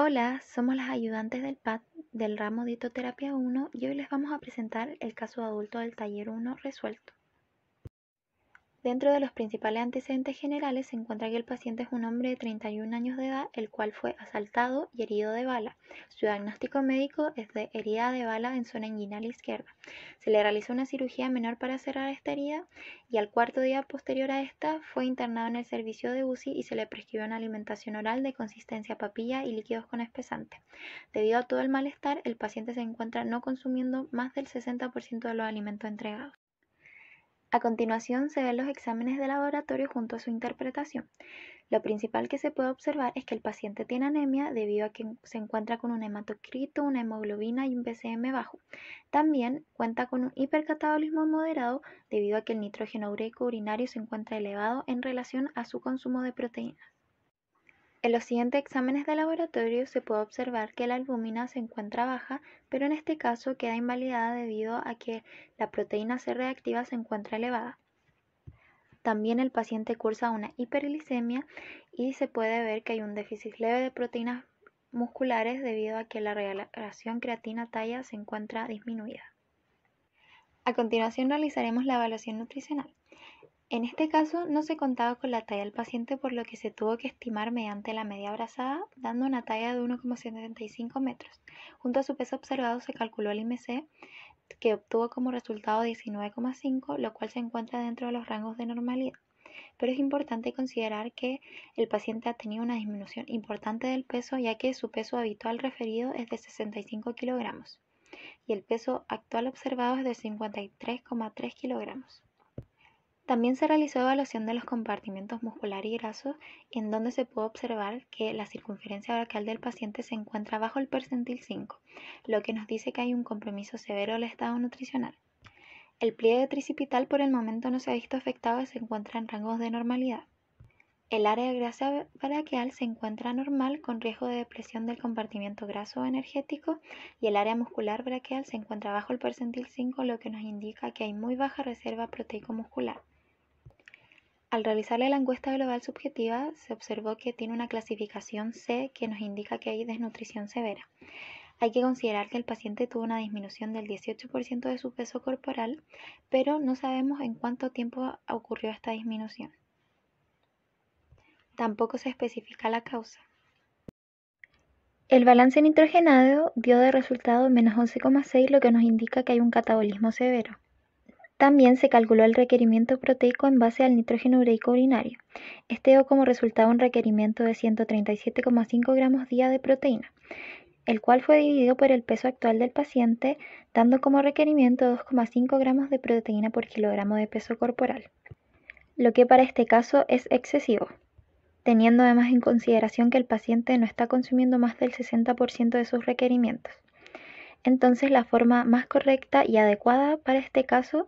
Hola, somos las ayudantes del PAD del ramo de Itoterapia 1 y hoy les vamos a presentar el caso adulto del taller 1 resuelto. Dentro de los principales antecedentes generales se encuentra que el paciente es un hombre de 31 años de edad, el cual fue asaltado y herido de bala. Su diagnóstico médico es de herida de bala en zona inguinal izquierda. Se le realizó una cirugía menor para cerrar esta herida y al cuarto día posterior a esta fue internado en el servicio de UCI y se le prescribió una alimentación oral de consistencia papilla y líquidos con espesante. Debido a todo el malestar, el paciente se encuentra no consumiendo más del 60% de los alimentos entregados. A continuación se ven los exámenes de laboratorio junto a su interpretación. Lo principal que se puede observar es que el paciente tiene anemia debido a que se encuentra con un hematocrito, una hemoglobina y un BCM bajo. También cuenta con un hipercatabolismo moderado debido a que el nitrógeno ureico urinario se encuentra elevado en relación a su consumo de proteínas. En los siguientes exámenes de laboratorio se puede observar que la albúmina se encuentra baja, pero en este caso queda invalidada debido a que la proteína C reactiva se encuentra elevada. También el paciente cursa una hiperglicemia y se puede ver que hay un déficit leve de proteínas musculares debido a que la relación creatina-talla se encuentra disminuida. A continuación realizaremos la evaluación nutricional. En este caso no se contaba con la talla del paciente por lo que se tuvo que estimar mediante la media abrazada, dando una talla de 1,75 metros. Junto a su peso observado se calculó el IMC, que obtuvo como resultado 19,5, lo cual se encuentra dentro de los rangos de normalidad. Pero es importante considerar que el paciente ha tenido una disminución importante del peso, ya que su peso habitual referido es de 65 kilogramos y el peso actual observado es de 53,3 kilogramos. También se realizó evaluación de los compartimentos muscular y graso en donde se pudo observar que la circunferencia braquial del paciente se encuentra bajo el percentil 5, lo que nos dice que hay un compromiso severo al estado nutricional. El pliegue tricipital por el momento no se ha visto afectado y se encuentra en rangos de normalidad. El área grasa brachial se encuentra normal con riesgo de depresión del compartimiento graso energético y el área muscular brachial se encuentra bajo el percentil 5, lo que nos indica que hay muy baja reserva proteico muscular. Al realizarle la encuesta global subjetiva, se observó que tiene una clasificación C que nos indica que hay desnutrición severa. Hay que considerar que el paciente tuvo una disminución del 18% de su peso corporal, pero no sabemos en cuánto tiempo ocurrió esta disminución. Tampoco se especifica la causa. El balance nitrogenado dio de resultado menos 11,6, lo que nos indica que hay un catabolismo severo. También se calculó el requerimiento proteico en base al nitrógeno ureico urinario. Este dio como resultado un requerimiento de 137,5 gramos día de proteína, el cual fue dividido por el peso actual del paciente, dando como requerimiento 2,5 gramos de proteína por kilogramo de peso corporal, lo que para este caso es excesivo teniendo además en consideración que el paciente no está consumiendo más del 60% de sus requerimientos. Entonces la forma más correcta y adecuada para este caso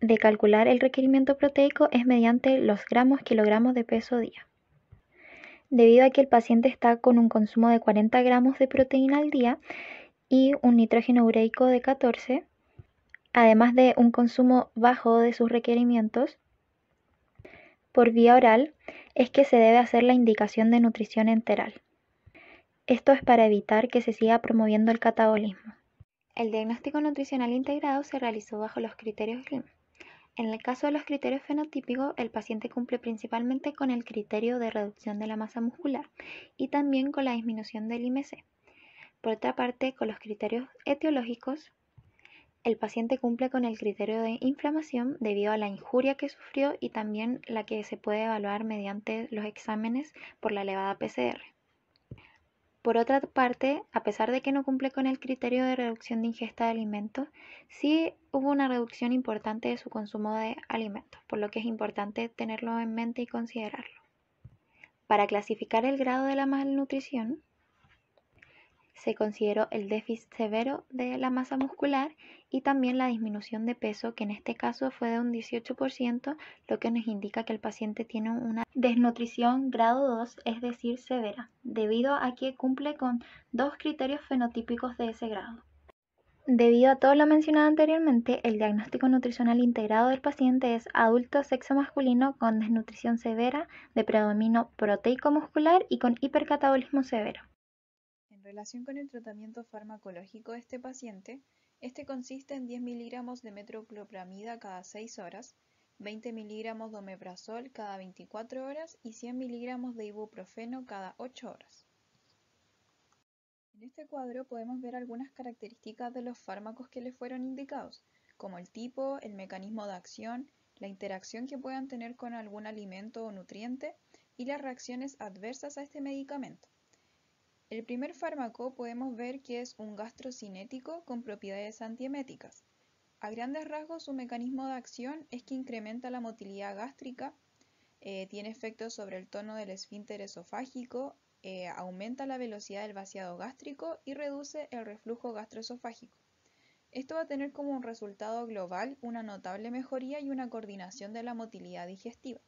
de calcular el requerimiento proteico es mediante los gramos kilogramos de peso día. Debido a que el paciente está con un consumo de 40 gramos de proteína al día y un nitrógeno ureico de 14, además de un consumo bajo de sus requerimientos, por vía oral es que se debe hacer la indicación de nutrición enteral. Esto es para evitar que se siga promoviendo el catabolismo. El diagnóstico nutricional integrado se realizó bajo los criterios GLIM. En el caso de los criterios fenotípicos, el paciente cumple principalmente con el criterio de reducción de la masa muscular y también con la disminución del IMC. Por otra parte, con los criterios etiológicos, el paciente cumple con el criterio de inflamación debido a la injuria que sufrió y también la que se puede evaluar mediante los exámenes por la elevada PCR. Por otra parte, a pesar de que no cumple con el criterio de reducción de ingesta de alimentos, sí hubo una reducción importante de su consumo de alimentos, por lo que es importante tenerlo en mente y considerarlo. Para clasificar el grado de la malnutrición, se consideró el déficit severo de la masa muscular y también la disminución de peso, que en este caso fue de un 18%, lo que nos indica que el paciente tiene una desnutrición grado 2, es decir, severa, debido a que cumple con dos criterios fenotípicos de ese grado. Debido a todo lo mencionado anteriormente, el diagnóstico nutricional integrado del paciente es adulto sexo masculino con desnutrición severa, de predominio proteico muscular y con hipercatabolismo severo. En relación con el tratamiento farmacológico de este paciente, este consiste en 10 miligramos de metoclopramida cada 6 horas, 20 miligramos de omeprazol cada 24 horas y 100 miligramos de ibuprofeno cada 8 horas. En este cuadro podemos ver algunas características de los fármacos que le fueron indicados, como el tipo, el mecanismo de acción, la interacción que puedan tener con algún alimento o nutriente y las reacciones adversas a este medicamento. El primer fármaco podemos ver que es un gastrocinético con propiedades antieméticas. A grandes rasgos su mecanismo de acción es que incrementa la motilidad gástrica, eh, tiene efectos sobre el tono del esfínter esofágico, eh, aumenta la velocidad del vaciado gástrico y reduce el reflujo gastroesofágico. Esto va a tener como un resultado global una notable mejoría y una coordinación de la motilidad digestiva.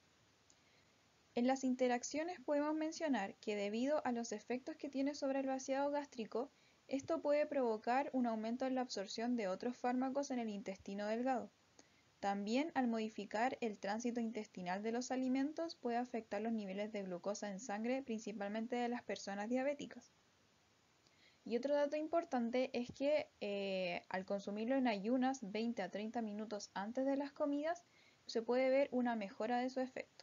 En las interacciones podemos mencionar que debido a los efectos que tiene sobre el vaciado gástrico, esto puede provocar un aumento en la absorción de otros fármacos en el intestino delgado. También al modificar el tránsito intestinal de los alimentos puede afectar los niveles de glucosa en sangre, principalmente de las personas diabéticas. Y otro dato importante es que eh, al consumirlo en ayunas 20 a 30 minutos antes de las comidas, se puede ver una mejora de su efecto.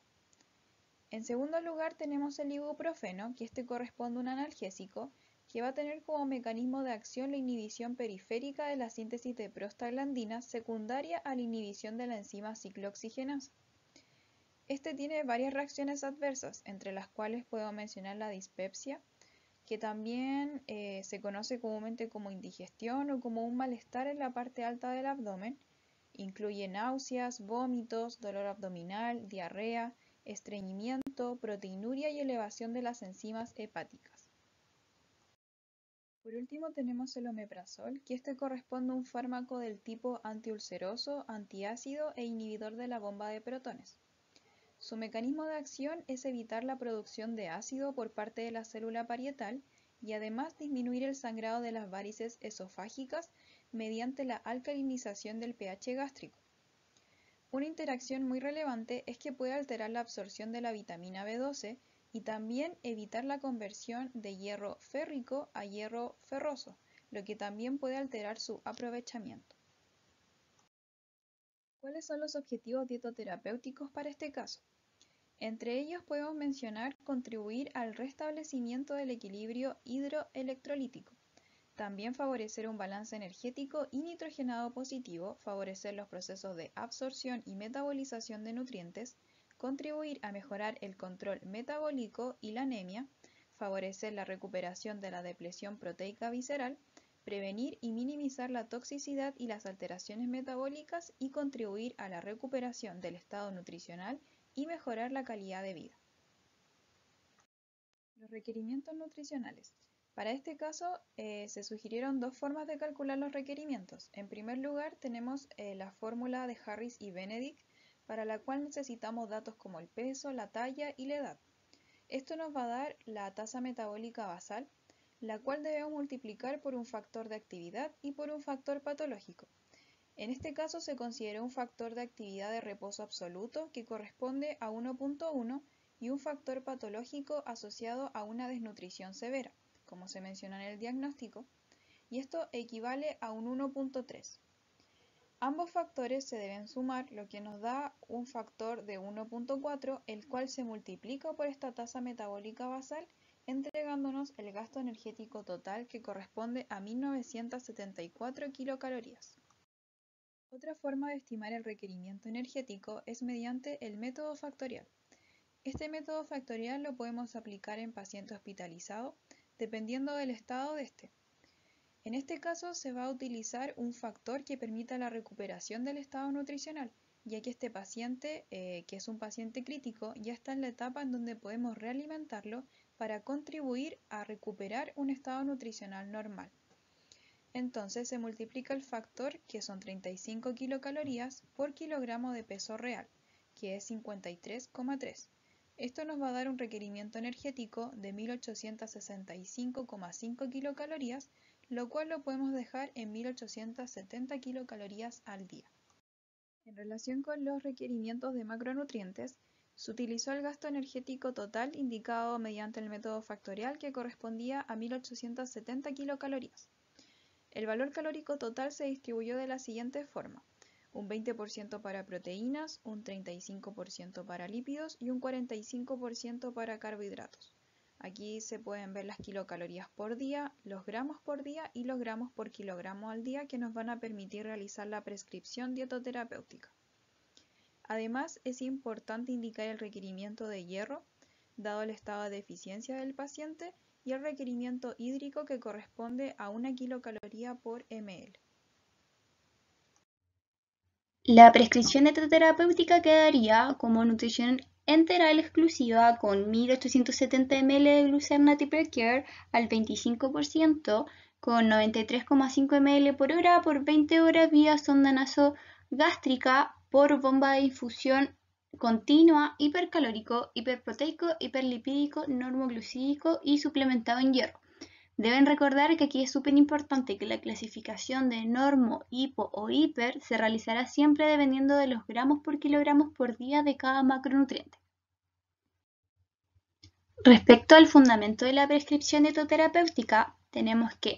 En segundo lugar tenemos el ibuprofeno, que este corresponde a un analgésico, que va a tener como mecanismo de acción la inhibición periférica de la síntesis de prostaglandina secundaria a la inhibición de la enzima ciclooxigenasa. Este tiene varias reacciones adversas, entre las cuales puedo mencionar la dispepsia, que también eh, se conoce comúnmente como indigestión o como un malestar en la parte alta del abdomen. Incluye náuseas, vómitos, dolor abdominal, diarrea, estreñimiento, proteinuria y elevación de las enzimas hepáticas. Por último tenemos el omeprazol, que este corresponde a un fármaco del tipo antiulceroso, antiácido e inhibidor de la bomba de protones. Su mecanismo de acción es evitar la producción de ácido por parte de la célula parietal y además disminuir el sangrado de las varices esofágicas mediante la alcalinización del pH gástrico. Una interacción muy relevante es que puede alterar la absorción de la vitamina B12 y también evitar la conversión de hierro férrico a hierro ferroso, lo que también puede alterar su aprovechamiento. ¿Cuáles son los objetivos dietoterapéuticos para este caso? Entre ellos podemos mencionar contribuir al restablecimiento del equilibrio hidroelectrolítico, también favorecer un balance energético y nitrogenado positivo, favorecer los procesos de absorción y metabolización de nutrientes, contribuir a mejorar el control metabólico y la anemia, favorecer la recuperación de la depresión proteica visceral, prevenir y minimizar la toxicidad y las alteraciones metabólicas y contribuir a la recuperación del estado nutricional y mejorar la calidad de vida. Los requerimientos nutricionales. Para este caso eh, se sugirieron dos formas de calcular los requerimientos. En primer lugar tenemos eh, la fórmula de Harris y Benedict para la cual necesitamos datos como el peso, la talla y la edad. Esto nos va a dar la tasa metabólica basal, la cual debemos multiplicar por un factor de actividad y por un factor patológico. En este caso se consideró un factor de actividad de reposo absoluto que corresponde a 1.1 y un factor patológico asociado a una desnutrición severa como se menciona en el diagnóstico, y esto equivale a un 1.3. Ambos factores se deben sumar, lo que nos da un factor de 1.4, el cual se multiplica por esta tasa metabólica basal, entregándonos el gasto energético total que corresponde a 1974 kilocalorías. Otra forma de estimar el requerimiento energético es mediante el método factorial. Este método factorial lo podemos aplicar en paciente hospitalizado, dependiendo del estado de este. En este caso se va a utilizar un factor que permita la recuperación del estado nutricional, ya que este paciente, eh, que es un paciente crítico, ya está en la etapa en donde podemos realimentarlo para contribuir a recuperar un estado nutricional normal. Entonces se multiplica el factor, que son 35 kilocalorías, por kilogramo de peso real, que es 53,3. Esto nos va a dar un requerimiento energético de 1865,5 kilocalorías, lo cual lo podemos dejar en 1870 kilocalorías al día. En relación con los requerimientos de macronutrientes, se utilizó el gasto energético total indicado mediante el método factorial que correspondía a 1870 kilocalorías. El valor calórico total se distribuyó de la siguiente forma un 20% para proteínas, un 35% para lípidos y un 45% para carbohidratos. Aquí se pueden ver las kilocalorías por día, los gramos por día y los gramos por kilogramo al día que nos van a permitir realizar la prescripción dietoterapéutica. Además, es importante indicar el requerimiento de hierro, dado el estado de deficiencia del paciente, y el requerimiento hídrico que corresponde a una kilocaloría por ml. La prescripción de terapéutica quedaría como nutrición enteral exclusiva con 1.870 ml de glucerna Care al 25%, con 93,5 ml por hora por 20 horas vía sonda nasogástrica por bomba de infusión continua, hipercalórico, hiperproteico, hiperlipídico, normoglucídico y suplementado en hierro. Deben recordar que aquí es súper importante que la clasificación de normo, hipo o hiper se realizará siempre dependiendo de los gramos por kilogramos por día de cada macronutriente. Respecto al fundamento de la prescripción dietoterapéutica, tenemos que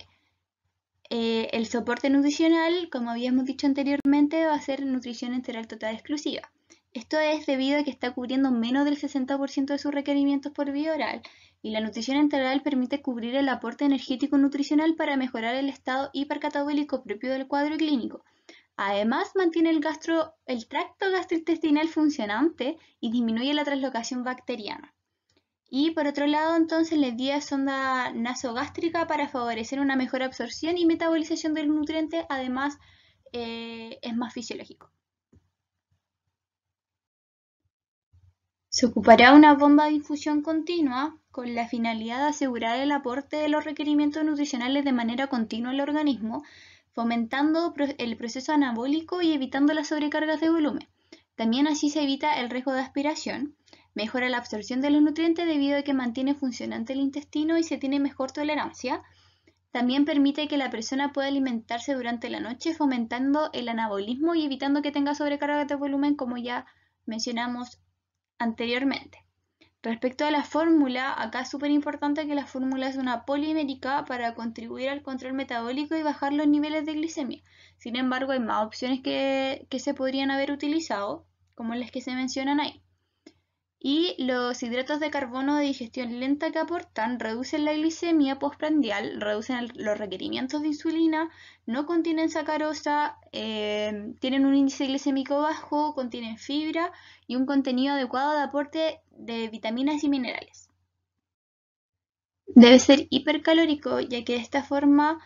eh, el soporte nutricional, como habíamos dicho anteriormente, va a ser nutrición enteral total exclusiva. Esto es debido a que está cubriendo menos del 60% de sus requerimientos por vía oral y la nutrición enteral permite cubrir el aporte energético nutricional para mejorar el estado hipercatabólico propio del cuadro clínico. Además, mantiene el, tracto gastrointestinal funcionante y disminuye la translocación bacteriana. Y por otro lado, entonces, les vía sonda nasogástrica para favorecer una mejor absorción y metabolización del nutriente, además eh, es más fisiológico. Se ocupará una bomba de infusión continua con la finalidad de asegurar el aporte de los requerimientos nutricionales de manera continua al organismo, fomentando el proceso anabólico y evitando las sobrecargas de volumen. También así se evita el riesgo de aspiración, mejora la absorción de los nutrientes debido a que mantiene funcionante el intestino y se tiene mejor tolerancia. También permite que la persona pueda alimentarse durante la noche fomentando el anabolismo y evitando que tenga sobrecargas de volumen como ya mencionamos anteriormente. Respecto a la fórmula, acá es súper importante que la fórmula es una polimérica para contribuir al control metabólico y bajar los niveles de glicemia. Sin embargo, hay más opciones que, que se podrían haber utilizado, como las que se mencionan ahí. Y los hidratos de carbono de digestión lenta que aportan reducen la glicemia postprandial, reducen los requerimientos de insulina, no contienen sacarosa, eh, tienen un índice glicémico bajo, contienen fibra y un contenido adecuado de aporte de vitaminas y minerales. Debe ser hipercalórico, ya que de esta forma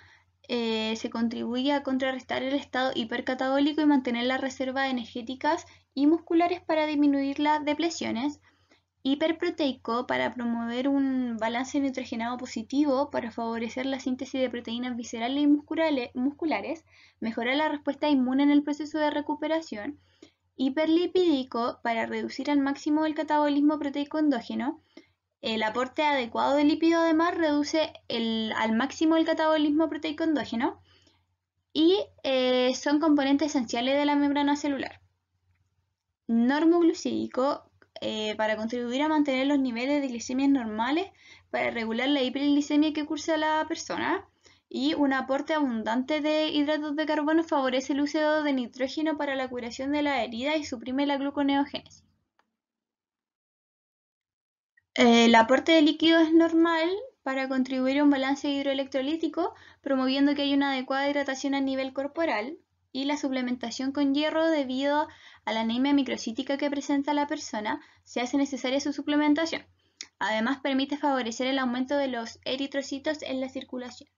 eh, se contribuye a contrarrestar el estado hipercatabólico y mantener las reservas energéticas y musculares para disminuir las depresiones, hiperproteico para promover un balance nitrogenado positivo para favorecer la síntesis de proteínas viscerales y musculares, mejorar la respuesta inmune en el proceso de recuperación, hiperlipídico para reducir al máximo el catabolismo proteico endógeno, el aporte adecuado de lípido además reduce al máximo el catabolismo proteico endógeno y eh, son componentes esenciales de la membrana celular. Normoglucídico eh, para contribuir a mantener los niveles de glicemia normales, para regular la hiperglicemia que cursa la persona. Y un aporte abundante de hidratos de carbono favorece el uso de nitrógeno para la curación de la herida y suprime la gluconeogénesis. Eh, el aporte de líquido es normal para contribuir a un balance hidroelectrolítico, promoviendo que haya una adecuada hidratación a nivel corporal y la suplementación con hierro debido a la anemia microcítica que presenta la persona se hace necesaria su suplementación. Además, permite favorecer el aumento de los eritrocitos en la circulación.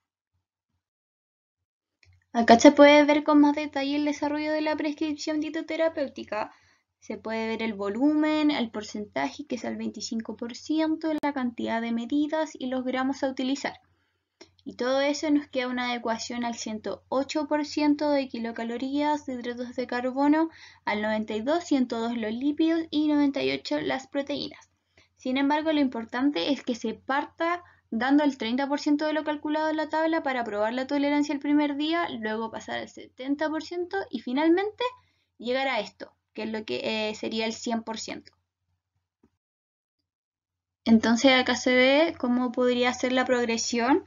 Acá se puede ver con más detalle el desarrollo de la prescripción dietoterapéutica. Se puede ver el volumen, el porcentaje, que es el 25%, la cantidad de medidas y los gramos a utilizar. Y todo eso nos queda una adecuación al 108% de kilocalorías de hidratos de carbono, al 92, 102 los lípidos y 98 las proteínas. Sin embargo, lo importante es que se parta dando el 30% de lo calculado en la tabla para probar la tolerancia el primer día, luego pasar al 70% y finalmente llegar a esto, que es lo que eh, sería el 100%. Entonces acá se ve cómo podría ser la progresión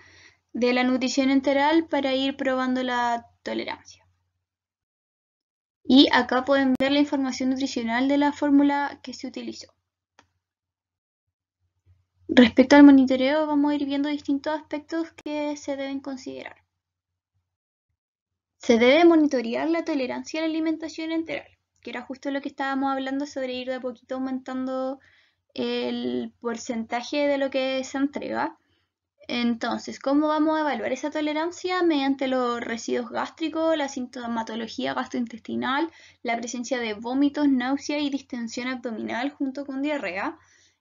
de la nutrición enteral para ir probando la tolerancia. Y acá pueden ver la información nutricional de la fórmula que se utilizó. Respecto al monitoreo, vamos a ir viendo distintos aspectos que se deben considerar. Se debe monitorear la tolerancia a la alimentación enteral, que era justo lo que estábamos hablando sobre ir de a poquito aumentando el porcentaje de lo que se entrega. Entonces, ¿cómo vamos a evaluar esa tolerancia? Mediante los residuos gástricos, la sintomatología gastrointestinal, la presencia de vómitos, náusea y distensión abdominal junto con diarrea.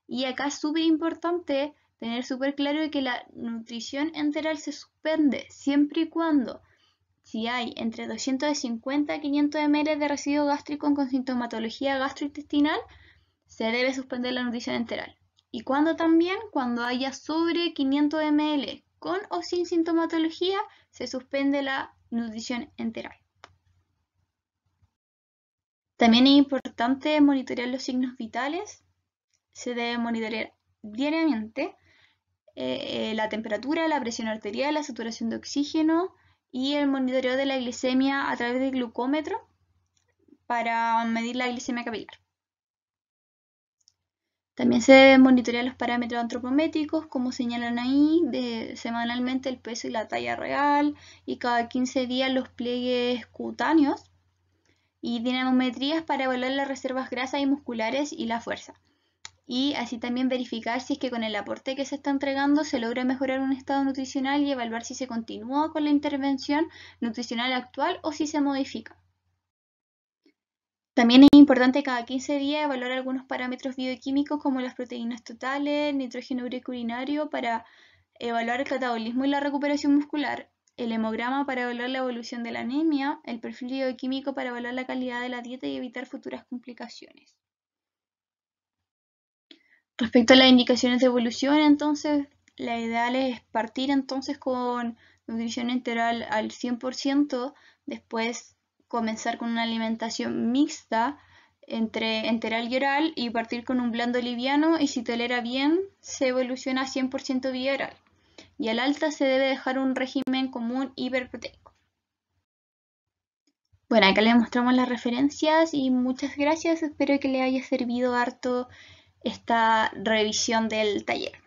Y acá es súper importante tener súper claro que la nutrición enteral se suspende siempre y cuando si hay entre 250 a 500 ml de residuos gástricos con sintomatología gastrointestinal, se debe suspender la nutrición enteral. ¿Y cuando también? Cuando haya sobre 500 ml. Con o sin sintomatología se suspende la nutrición enteral. También es importante monitorear los signos vitales. Se debe monitorear diariamente eh, eh, la temperatura, la presión arterial, la saturación de oxígeno y el monitoreo de la glicemia a través del glucómetro para medir la glicemia capilar. También se deben los parámetros antropométricos, como señalan ahí, de, semanalmente el peso y la talla real, y cada 15 días los pliegues cutáneos, y dinamometrías para evaluar las reservas grasas y musculares y la fuerza. Y así también verificar si es que con el aporte que se está entregando se logra mejorar un estado nutricional y evaluar si se continúa con la intervención nutricional actual o si se modifica. También es importante cada 15 días evaluar algunos parámetros bioquímicos como las proteínas totales, nitrógeno urinario para evaluar el catabolismo y la recuperación muscular, el hemograma para evaluar la evolución de la anemia, el perfil bioquímico para evaluar la calidad de la dieta y evitar futuras complicaciones. Respecto a las indicaciones de evolución, entonces, la ideal es partir entonces con nutrición enteral al 100%, después comenzar con una alimentación mixta entre enteral y oral y partir con un blando liviano y si tolera bien se evoluciona a 100% vía Y al alta se debe dejar un régimen común hiperproteico. Bueno, acá les mostramos las referencias y muchas gracias. Espero que les haya servido harto esta revisión del taller.